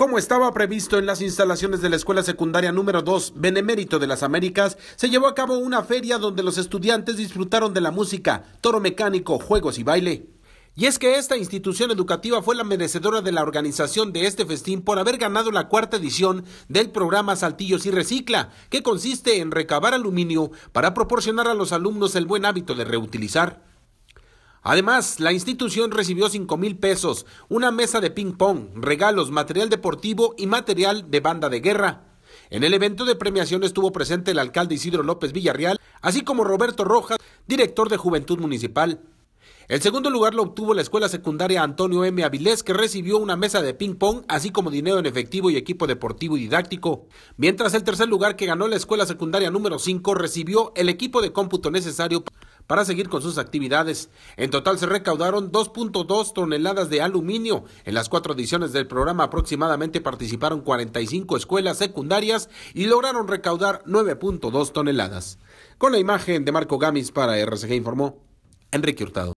Como estaba previsto en las instalaciones de la Escuela Secundaria número 2 Benemérito de las Américas, se llevó a cabo una feria donde los estudiantes disfrutaron de la música, toro mecánico, juegos y baile. Y es que esta institución educativa fue la merecedora de la organización de este festín por haber ganado la cuarta edición del programa Saltillos y Recicla, que consiste en recabar aluminio para proporcionar a los alumnos el buen hábito de reutilizar. Además, la institución recibió 5 mil pesos, una mesa de ping-pong, regalos, material deportivo y material de banda de guerra. En el evento de premiación estuvo presente el alcalde Isidro López Villarreal, así como Roberto Rojas, director de Juventud Municipal. El segundo lugar lo obtuvo la escuela secundaria Antonio M. Avilés, que recibió una mesa de ping-pong, así como dinero en efectivo y equipo deportivo y didáctico. Mientras el tercer lugar que ganó la escuela secundaria número 5 recibió el equipo de cómputo necesario para para seguir con sus actividades. En total se recaudaron 2.2 toneladas de aluminio. En las cuatro ediciones del programa aproximadamente participaron 45 escuelas secundarias y lograron recaudar 9.2 toneladas. Con la imagen de Marco Gamis para RCG informó Enrique Hurtado.